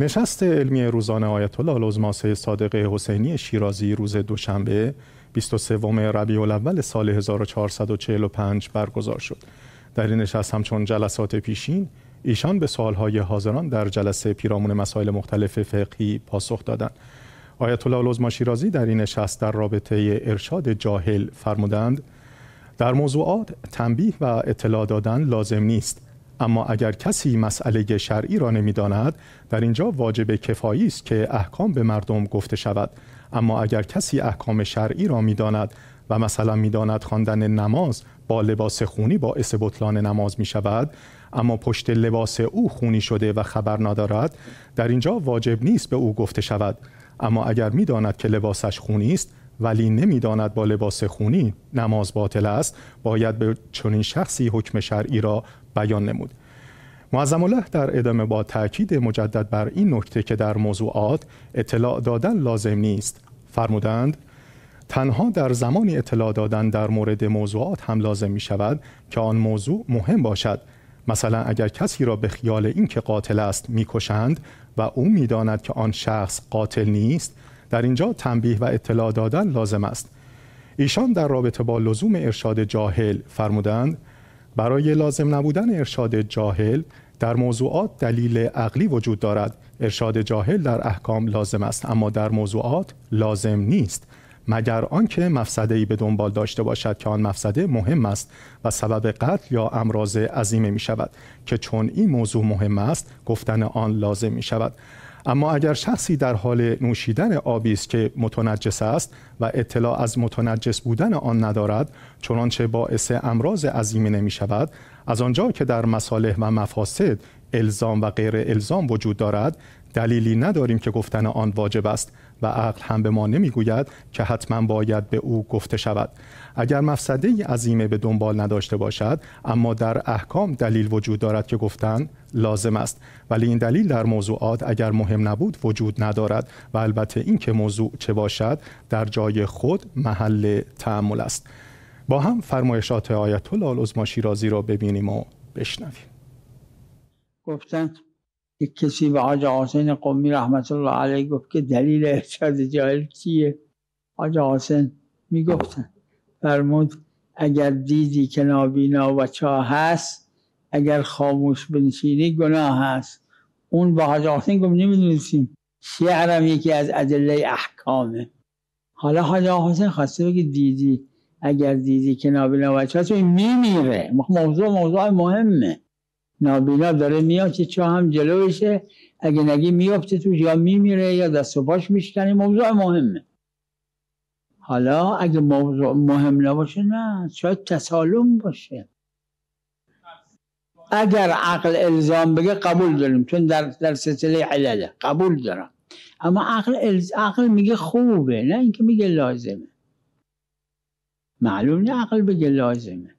نشست علمی روزانه آیت الله العظما صادق حسینی شیرازی روز دوشنبه 23 ربیع الاول سال 1445 برگزار شد. در این نشست همچون جلسات پیشین ایشان به سوالهای حاضران در جلسه پیرامون مسائل مختلف فقهی پاسخ دادند. آیت الله العظما شیرازی در این نشست در رابطه ارشاد جاهل فرمودند در موضوعات تنبیه و اطلاع دادن لازم نیست اما اگر کسی مسئله شرعی را نمیداند در اینجا واجب کفایی است که احکام به مردم گفته شود اما اگر کسی احکام شرعی را میداند و مثلا میداند خواندن نماز با لباس خونی باعث بطلان نماز می شود اما پشت لباس او خونی شده و خبر ندارد در اینجا واجب نیست به او گفته شود اما اگر میداند که لباسش خونی است ولی نمیداند با لباس خونی نماز باطل است باید به چنین شخصی حکم شرعی را بیان نمود معظم الله در ادامه با تاکید مجدد بر این نکته که در موضوعات اطلاع دادن لازم نیست فرمودند تنها در زمانی اطلاع دادن در مورد موضوعات هم لازم می شود که آن موضوع مهم باشد مثلا اگر کسی را به خیال اینکه قاتل است میکشند و او میداند که آن شخص قاتل نیست در اینجا تنبیه و اطلاع دادن لازم است ایشان در رابطه با لزوم ارشاد جاهل فرمودند برای لازم نبودن ارشاد جاهل در موضوعات دلیل عقلی وجود دارد ارشاد جاهل در احکام لازم است اما در موضوعات لازم نیست مگر آنکه مفسده ای به دنبال داشته باشد که آن مفسده مهم است و سبب قتل یا امراض عظیمه می شود که چون این موضوع مهم است گفتن آن لازم می شود اما اگر شخصی در حال نوشیدن آبی است که متنجس است و اطلاع از متنجس بودن آن ندارد چنانچه باعث امراض عظیمه نمی شود از آنجا که در مصالح و مفاسد الزام و غیر الزام وجود دارد دلیلی نداریم که گفتن آن واجب است و عقل هم به ما نمیگوید که حتما باید به او گفته شود اگر مفسده عظیمه به دنبال نداشته باشد اما در احکام دلیل وجود دارد که گفتن لازم است ولی این دلیل در موضوعات اگر مهم نبود وجود ندارد و البته این که موضوع چه باشد در جای خود محل تعمل است با هم فرمایشات آیت الله العظمی شیرازی را ببینیم و بشنویم گفتن که کسی به حاج حسین قومی رحمت الله علیه گفت که دلیل ارشاد جاهل کیه حاج حسین میگفتن فرمود اگر دیدی که نابینا و چا هست اگر خاموش بنشینی گناه هست اون با حاج حسین گفت نمیدونستیم شعرم یکی از ادله احکامه حالا حاج حسین خواسته بگه دیدی اگر دیدی که نابینا و چا تو میمیره موضوع موضوع مهمه نابینا داره میاد که چا هم جلوشه اگه نگی میفته تو یا میمیره یا دست و پاش میشکنه موضوع مهمه حالا اگه موضوع مهم نباشه نه شاید تسالم باشه اگر عقل الزام بگه قبول داریم چون در, در سلسله علله قبول دارم اما عقل, عقل میگه خوبه نه اینکه میگه لازمه معلوم نه عقل بگه لازمه